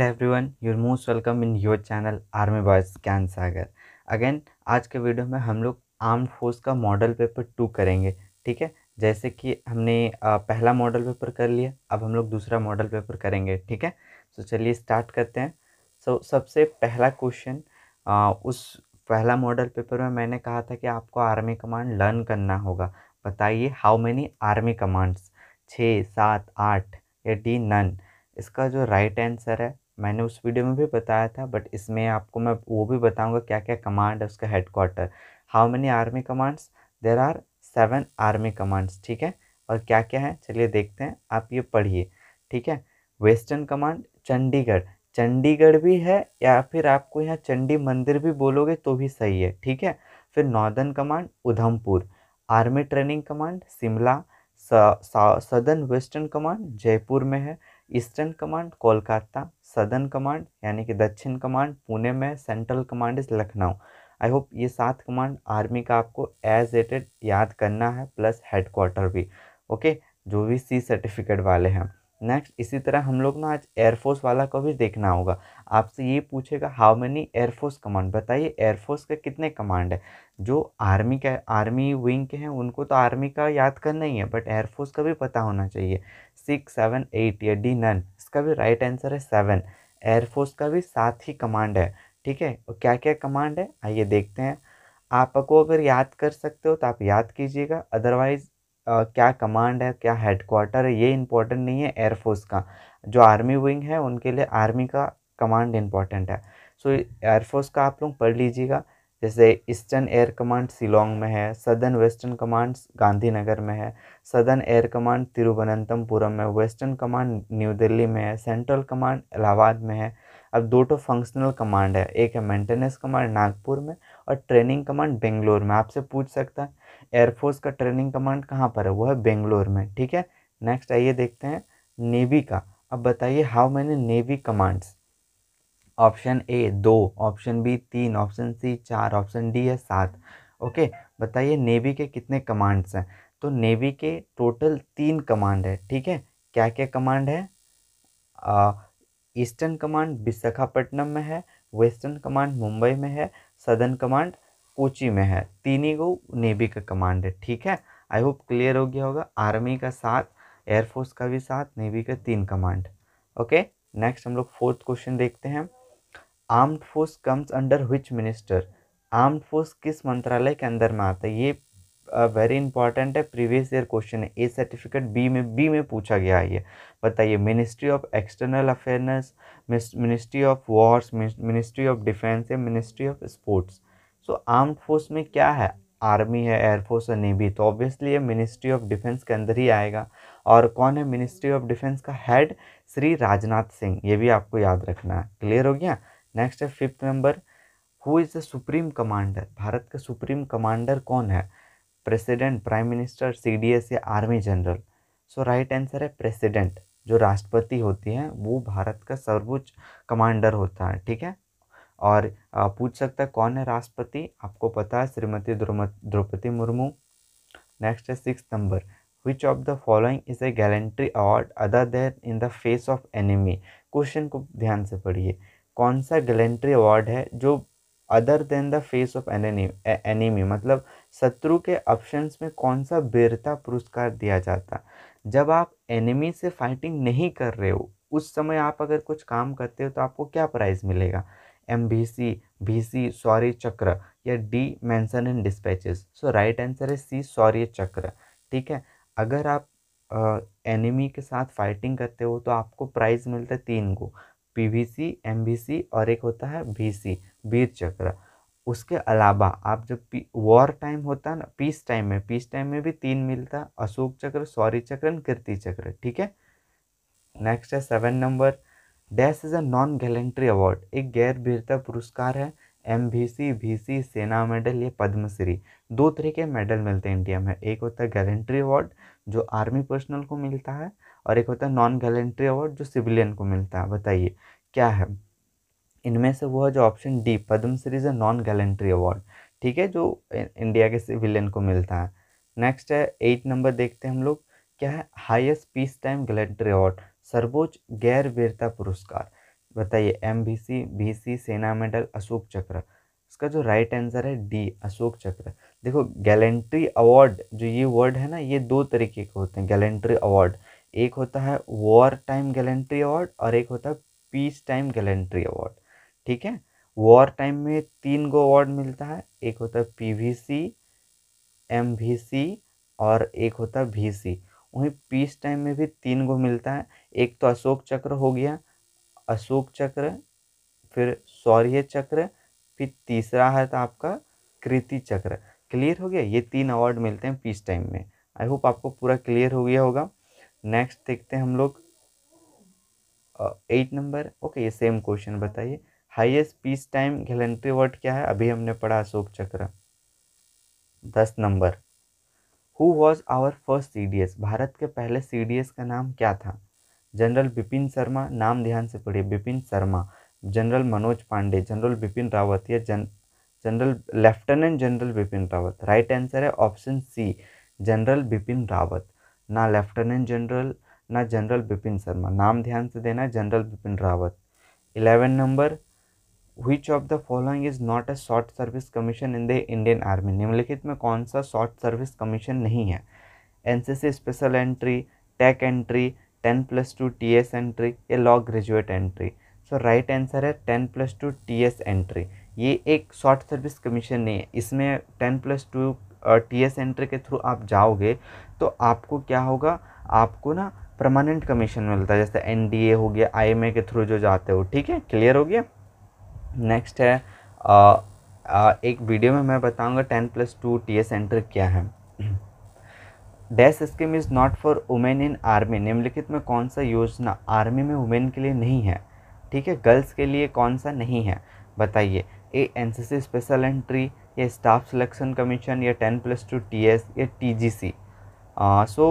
And one you're most welcome in your channel army boys can Sagar again आज के video में हम लोग आर्म फोर्स का मॉडल पेपर टू करेंगे ठीक है जैसे कि हमने पहला मॉडल पेपर कर लिया अब हम लोग दूसरा मॉडल पेपर करेंगे ठीक है सो चलिए स्टार्ट करते हैं सो so, सबसे पहला क्वेश्चन उस पहला मॉडल पेपर में मैंने कहा था कि आपको आर्मी कमांड लर्न करना होगा बताइए हाउ मैनी आर्मी कमांड्स छः सात आठ या डी नन इसका जो राइट आंसर है मैंने उस वीडियो में भी बताया था बट इसमें आपको मैं वो भी बताऊंगा क्या क्या कमांड है उसका headquarter how many army commands there are seven army commands ठीक है और क्या क्या है चलिए देखते हैं आप ये पढ़िए ठीक है वेस्टर्न कमांड चंडीगढ़ चंडीगढ़ भी है या फिर आपको यहाँ चंडी मंदिर भी बोलोगे तो भी सही है ठीक है फिर northern command Udhampur army training command Shimla southern western command Jaipur में है eastern command Kolkata southern command यानी कि दक्षिण कमांड पुणे में central command is Lucknow I hope ये सात कमांड आर्मी का आपको एज एटेड याद करना है प्लस हेडक्वार्टर भी ओके जो भी सी सर्टिफिकेट वाले हैं नेक्स्ट इसी तरह हम लोग ना आज एयरफोर्स वाला को भी देखना होगा आपसे ये पूछेगा हाउ मेनी एयरफोर्स कमांड बताइए एयरफोर्स के कितने कमांड है जो आर्मी का आर्मी विंग के हैं उनको तो आर्मी का याद करना ही है बट एयरफोर्स का भी पता होना चाहिए सिक्स सेवन एट या डी नन इसका भी राइट आंसर है सेवन एयरफोर्स का भी सात ही कमांड है ठीक है और क्या क्या कमांड है आइए देखते हैं आपको अगर याद कर सकते हो तो आप याद कीजिएगा अदरवाइज़ क्या कमांड है क्या हेडक्वार्टर है ये इंपॉर्टेंट नहीं है एयरफोर्स का जो आर्मी विंग है उनके लिए आर्मी का कमांड इम्पॉर्टेंट है सो so, एयरफोर्स का आप लोग पढ़ लीजिएगा जैसे ईस्टर्न एयर कमांड सिलोंग में है सदर्न वेस्टर्न कमांड गांधीनगर में है सदर्न एयर कमांड तिरुवनंतमपुरम में वेस्टर्न कमांड न्यू दिल्ली में है सेंट्रल कमांड इलाहाबाद में है अब दो तो फंक्शनल कमांड है एक है मेंटेनेंस कमांड नागपुर में और ट्रेनिंग कमांड बेंगलोर में आपसे पूछ सकता है एयरफोर्स का ट्रेनिंग कमांड कहाँ पर है वो है बेंगलोर में ठीक है नेक्स्ट आइए देखते हैं नेवी का अब बताइए how many navy commands option A दो ऑप्शन बी तीन ऑप्शन सी चार ऑप्शन डी है सात ओके बताइए नेवी के कितने कमांड्स हैं तो नेवी के टोटल तीन कमांड है ठीक है क्या क्या कमांड है ईस्टर्न कमांड विशाखापट्टनम में है वेस्टर्न कमांड मुंबई में है सदर्न कमांड कोची में है तीनी को नेवी का कमांड है ठीक है आई होप क्लियर हो गया होगा आर्मी का सात एयरफोर्स का भी सात नेवी का तीन कमांड ओके नेक्स्ट हम लोग फोर्थ क्वेश्चन देखते हैं armed force comes under which minister armed force किस मंत्रालय के अंदर में आता है ये वेरी इंपॉर्टेंट है प्रीवियस ईयर क्वेश्चन है ए सर्टिफिकेट बी में बी में पूछा गया है ये बताइए ministry of external affairs ministry of wars ministry of defence या ministry of sports so armed force में क्या है आर्मी है एयरफोर्स है नेवी तो ऑब्वियसली ये मिनिस्ट्री ऑफ डिफेंस के अंदर ही आएगा और कौन है मिनिस्ट्री ऑफ डिफेंस का हेड श्री राजनाथ सिंह ये भी आपको याद रखना है क्लियर हो गया नेक्स्ट है fifth number who is the supreme commander Bharat का सुप्रीम कमांडर कौन है president prime minister C D S या army general so right answer है प्रेसिडेंट जो राष्ट्रपति होती हैं वो भारत का सर्वोच्च कमांडर होता है ठीक है और पूछ सकता है कौन है राष्ट्रपति आपको पता है श्रीमती द्रौपदी मुर्मू नेक्स्ट है six number which of the following is a gallantry award other than in the face of enemy question को ध्यान से पढ़िए कौन सा गैलेंट्री अवार्ड है जो other than the face of enemy मतलब शत्रु के ऑप्शंस में कौन सा वीरता पुरस्कार दिया जाता जब आप एनिमी से फाइटिंग नहीं कर रहे हो उस समय आप अगर कुछ काम करते हो तो आपको क्या प्राइज़ मिलेगा M B C B C Shaurya Chakra या D mention in despatches so right answer है सी सौर्य चक्र ठीक है अगर आप एनिमी के साथ फाइटिंग करते हो तो आपको प्राइज़ मिलता है तीन को P V C M B C और एक होता है बी सी वीर चक्र उसके अलावा आप जब पी वॉर टाइम होता है ना पीस टाइम में पीस टाइम में भी तीन मिलता अशोक चक्र सौरी चक्र एंड कीर्ति चक्र ठीक है नेक्स्ट है seven number dash is a non gallantry award एक गैर वीरता पुरस्कार है एम भी सी भी सी सेना मेडल या पद्मश्री दो तरह के मेडल मिलते हैं इंडिया में एक होता है गैलेंट्री अवार्ड जो आर्मी पर्सनल को मिलता है और एक होता है नॉन गैलेंट्री अवार्ड जो सिविलियन को मिलता है बताइए क्या है इनमें से वो है जो option D Padma Shri is a non gallantry award ठीक है जो इंडिया के सिविलियन को मिलता है नेक्स्ट है एट नंबर देखते हैं हम लोग क्या है highest peace time gallantry award सर्वोच्च गैर वीरता पुरस्कार बताइए M B C B C Sena medal Ashoka Chakra इसका जो राइट आंसर है डी अशोक चक्र देखो गैलेंट्री अवार्ड जो ये वर्ड है ना ये दो तरीके के होते हैं गैलेंट्री अवार्ड एक होता है वॉर टाइम गैलेंट्री अवार्ड और एक होता है पीस टाइम गैलेंट्री अवार्ड ठीक है वॉर टाइम में तीन गो अवार्ड मिलता है एक होता है P V C M V C और एक होता है वी सी वहीं पीस टाइम में भी तीन गो मिलता है एक तो अशोक चक्र हो गया अशोक चक्र फिर सौर्य चक्र फिर तीसरा है तो आपका कृति चक्र क्लियर हो गया ये तीन अवार्ड मिलते हैं पीस टाइम में आई होप आपको पूरा क्लियर हो गया होगा नेक्स्ट देखते हैं हम लोग एट नंबर ओके ये सेम क्वेश्चन बताइए highest peace time gallantry award क्या है अभी हमने पढ़ा अशोक चक्र दस नंबर who was our first C D S Bharat के पहले सी डी एस का नाम क्या था जनरल बिपिन शर्मा नाम ध्यान से पढ़िए बिपिन शर्मा जनरल मनोज पांडे जनरल बिपिन रावत या gen general lieutenant general Bipin Rawat right answer है option C general Bipin Rawat ना लेफ्टिनेंट जनरल ना जनरल बिपिन शर्मा नाम ध्यान से देना general Bipin Rawat eleven number which of the following is not a short service commission in the Indian army निम्नलिखित में कौन सा शॉर्ट सर्विस कमीशन नहीं है NCC special entry take entry ten plus two T S entry या law graduate entry so right answer है ten plus two T S entry ये एक शॉर्ट सर्विस कमीशन नहीं है इसमें ten plus two T S entry के through आप जाओगे तो आपको क्या होगा आपको ना परमानेंट कमीशन मिलता है जैसे एन डी ए हो गया आई एम ए के थ्रू जो जाते हो ठीक है क्लियर हो गया नेक्स्ट है आ, आ, एक वीडियो में मैं बताऊँगा ten plus two T S entry क्या है dash scheme is not for women in army निम्नलिखित में कौन सा योजना आर्मी में वुमेन के लिए नहीं है ठीक है गर्ल्स के लिए कौन सा नहीं है बताइए ए एनसीसी स्पेशल एंट्री या स्टाफ सिलेक्शन कमीशन या ten plus two T S या टी जी सी सो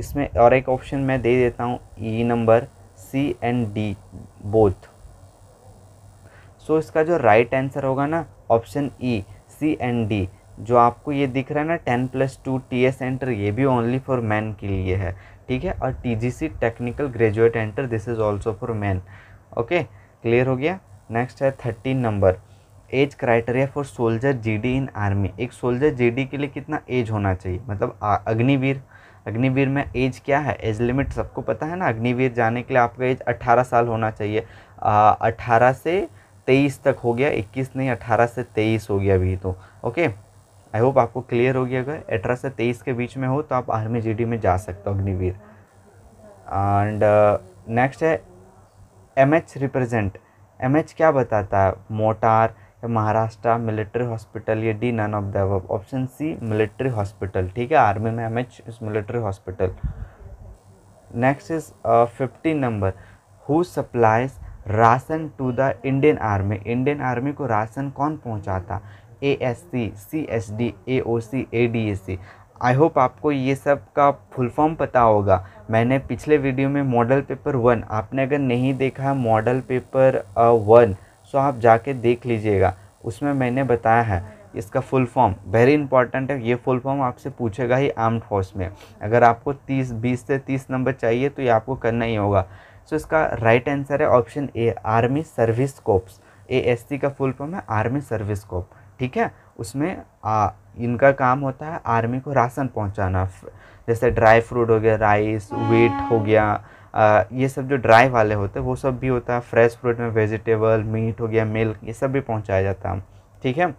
इसमें और एक ऑप्शन मैं दे देता हूँ E number C and D both so इसका जो राइट आंसर होगा ना option E C and D जो आपको ये दिख रहा है ना ten plus two T S entry ये भी ओनली फॉर मैन के लिए है ठीक है और T G C technical graduate entry this is also for man okay clear हो गया नेक्स्ट है thirteen number age criteria for soldier G D in army एक सोल्जर जी डी के लिए कितना एज होना चाहिए मतलब अग्निवीर अग्निवीर में एज क्या है एज लिमिट सबको पता है ना अग्निवीर जाने के लिए आपका एज अट्ठारह साल होना चाहिए अट्ठारह से तेईस तक हो गया इक्कीस नहीं अट्ठारह से तेईस हो गया अभी तो ओके okay? आई होप आपको क्लियर हो गया अगर अठारह से तेईस के बीच में हो तो आप आर्मी जी में जा सकते हो अग्निवीर एंड नेक्स्ट uh, है M H represent M H क्या बताता है मोटार या महाराष्ट्र मिलिट्री हॉस्पिटल या D none of the option C military hospital ठीक है आर्मी में M H is military hospital next is fifteen number who supplies ration to the Indian army Indian army को ration कौन पहुंचाता A S C C S D A O C A D S C I hope आपको ये सब का full form पता होगा मैंने पिछले वीडियो में मॉडल पेपर वन आपने अगर नहीं देखा है मॉडल पेपर वन सो आप जाके देख लीजिएगा उसमें मैंने बताया है इसका फुल फॉर्म वेरी इंपॉर्टेंट है ये फुल फॉर्म आपसे पूछेगा ही आर्म्ड फोर्स में अगर आपको तीस बीस से तीस नंबर चाहिए तो ये आपको करना ही होगा सो so, इसका राइट आंसर है option A army service corps A S C का फुल फॉर्म है आर्मी सर्विस कोप्स ठीक है उसमें आ, इनका काम होता है आर्मी को राशन पहुंचाना जैसे ड्राई फ्रूट हो गया राइस वीट हाँ। हो गया आ, ये सब जो ड्राई वाले होते हैं वो सब भी होता है फ्रेश फ्रूट में वेजिटेबल मीट हो गया मिल्क ये सब भी पहुंचाया जाता है ठीक है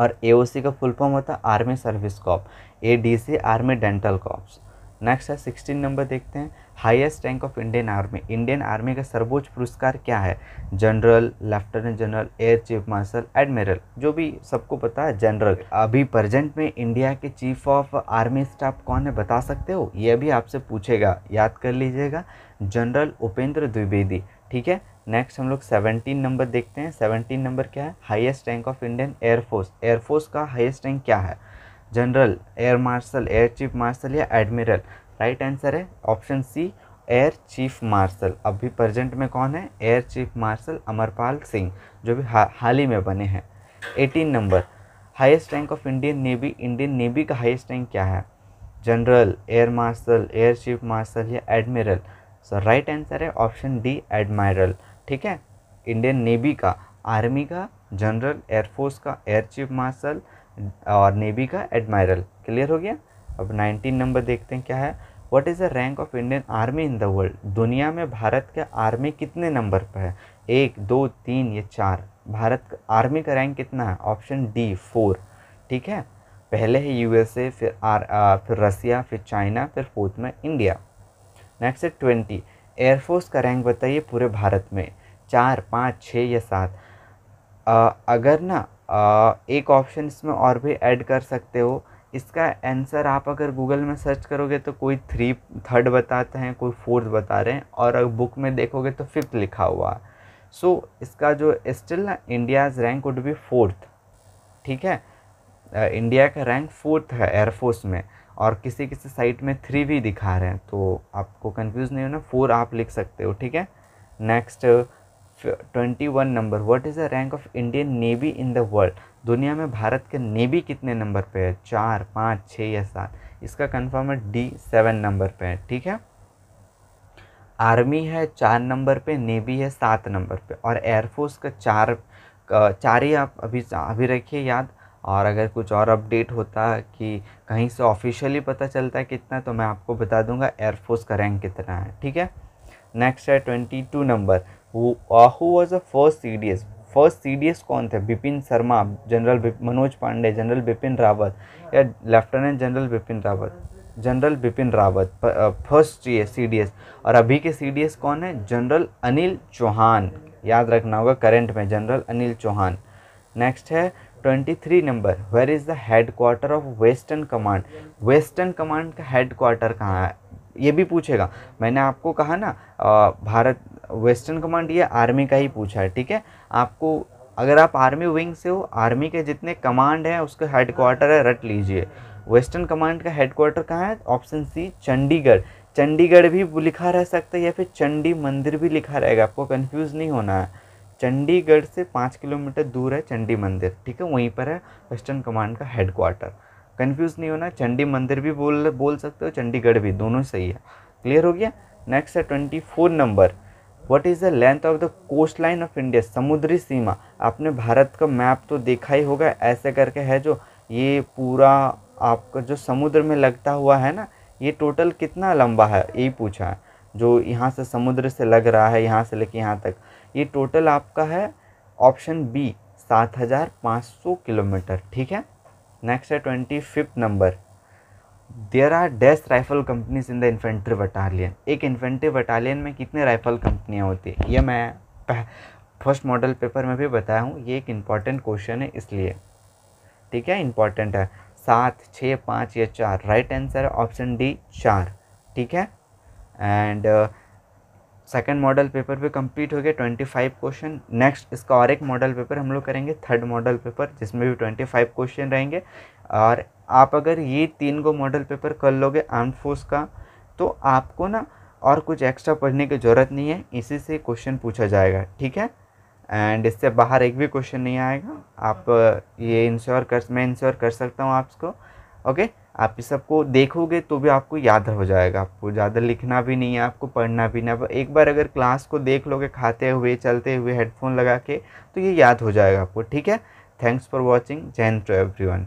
और ए का फुल फॉर्म होता है army service corps A D C army dental corps next है सिक्सटीन नंबर देखते हैं highest rank of Indian army Indian army का सर्वोच्च पुरस्कार क्या है general lieutenant general air chief marshal admiral जो भी सबको पता है जनरल अभी प्रेजेंट में इंडिया के चीफ ऑफ आर्मी स्टाफ कौन है बता सकते हो यह भी आपसे पूछेगा याद कर लीजिएगा जनरल उपेंद्र द्विवेदी ठीक है नेक्स्ट हम लोग सेवनटीन नंबर देखते हैं सेवनटीन नंबर क्या है highest rank of Indian air force air force का हाइस्ट रैंक क्या है general air marshal air chief marshal या एडमिरल राइट आंसर है option C air chief marshal अभी प्रेजेंट में कौन है air chief marshal Amarpal Singh जो भी हा, हाल ही में बने हैं eighteen number highest rank of Indian navy Indian navy का हाईएस्ट रैंक क्या है general air marshal air chief marshal या एडमिरल सो राइट आंसर है ऑप्शन डी एडमायरल ठीक है इंडियन नेवी का आर्मी का जनरल एयरफोर्स का एयर चीफ मार्शल और नेवी का एडमायरल क्लियर हो गया अब नाइनटीन नंबर देखते हैं क्या है what is the rank of Indian army in the world दुनिया में भारत का आर्मी कितने नंबर पर है एक दो तीन या चार भारत का आर्मी का रैंक कितना है ऑप्शन डी फोर ठीक है पहले है यूएसए फिर आर आ, फिर रसिया फिर चाइना फिर फोर्थ में इंडिया नेक्स्ट है ट्वेंटी एयरफोर्स का रैंक बताइए पूरे भारत में चार पाँच छः या सात अगर ना एक ऑप्शन इसमें और भी ऐड कर सकते हो इसका आंसर आप अगर गूगल में सर्च करोगे तो कोई थ्री थर्ड बताते हैं कोई फोर्थ बता रहे हैं और अगर बुक में देखोगे तो फिफ्थ लिखा हुआ सो so, इसका जो still India's rank would be fourth ठीक है इंडिया का रैंक फोर्थ है एयरफोर्स में और किसी किसी साइट में थ्री भी दिखा रहे हैं तो आपको कंफ्यूज नहीं होना फोर आप लिख सकते हो ठीक है next twenty one number what is the rank of Indian navy in the world दुनिया में भारत के नेवी कितने नंबर पे है चार पाँच छः या सात इसका कन्फर्म है डी सेवन नंबर पे है ठीक है आर्मी है चार नंबर पे नेवी है सात नंबर पे और एयरफोर्स का चार चार ही आप अभी अभी रखिए याद और अगर कुछ और अपडेट होता कि कहीं से ऑफिशियली पता चलता है कितना तो मैं आपको बता दूंगा एयरफोर्स का रैंक कितना है ठीक है नेक्स्ट है twenty two number who was a first C D S first C D S कौन थे बिपिन शर्मा जनरल मनोज पांडे जनरल बिपिन रावत या lieutenant general Bipin Rawat general Bipin Rawat first C D S और अभी के सी डी एस कौन है जनरल अनिल चौहान याद रखना होगा करेंट में जनरल अनिल चौहान नेक्स्ट है twenty three number where is the headquarter of western command western command का हेड क्वार्टर कहाँ है ये भी पूछेगा मैंने आपको कहा ना भारत वेस्टर्न कमांड ये आर्मी का ही पूछा है ठीक है आपको अगर आप आर्मी विंग से हो आर्मी के जितने कमांड हैं उसका हेडक्वार्टर है रट लीजिए वेस्टर्न कमांड का हेडक्वार्टर कहाँ है ऑप्शन सी चंडीगढ़ चंडीगढ़ भी लिखा रह सकता है या फिर चंडी मंदिर भी लिखा रहेगा आपको कन्फ्यूज़ नहीं होना है चंडीगढ़ से पाँच किलोमीटर दूर है चंडी मंदिर ठीक है वहीं पर है वेस्टर्न कमांड का हेडक्वार्टर कन्फ्यूज़ नहीं होना चंडी मंदिर भी बोल बोल सकते हो चंडीगढ़ भी दोनों सही है क्लियर हो गया नेक्स्ट है twenty four number what is the length of the coastline of India समुद्री सीमा आपने भारत का मैप तो देखा ही होगा ऐसे करके है जो ये पूरा आपका जो समुद्र में लगता हुआ है ना ये टोटल कितना लंबा है यही पूछा है जो यहाँ से समुद्र से लग रहा है यहाँ से लेके यहाँ तक ये टोटल आपका है ऑप्शन बी सात हज़ार पाँच सौ किलोमीटर ठीक है नेक्स्ट है twenty fifth number there are डेस्ट rifle companies in the infantry battalion एक इन्फेंट्री बटालियन में कितने राइफल कंपनियाँ होती है ये मैं फर्स्ट मॉडल पेपर में भी बताया हूँ ये एक इम्पॉर्टेंट क्वेश्चन है इसलिए ठीक है इम्पॉर्टेंट है सात छः पाँच या चार राइट आंसर है ऑप्शन डी चार ठीक है and uh, second model paper पे कंप्लीट हो गया ट्वेंटी फाइव क्वेश्चन नेक्स्ट इसका और एक मॉडल पेपर हम लोग करेंगे थर्ड मॉडल पेपर जिसमें भी ट्वेंटी फाइव क्वेश्चन रहेंगे और आप अगर ये तीन को मॉडल पेपर कर लोगे आर्म फोर्स का तो आपको ना और कुछ एक्स्ट्रा पढ़ने की ज़रूरत नहीं है इसी से क्वेश्चन पूछा जाएगा ठीक है एंड इससे बाहर एक भी क्वेश्चन नहीं आएगा आप ये इंश्योर कर मैं इंश्योर कर सकता हूँ आपको ओके आप इस सबको देखोगे तो भी आपको याद हो जाएगा आपको ज़्यादा लिखना भी नहीं है आपको पढ़ना भी नहीं एक बार अगर क्लास को देख लोगे खाते हुए चलते हुए हेडफोन लगा के तो ये याद हो जाएगा आपको ठीक है थैंक्स फॉर वॉचिंग जैन टू एवरी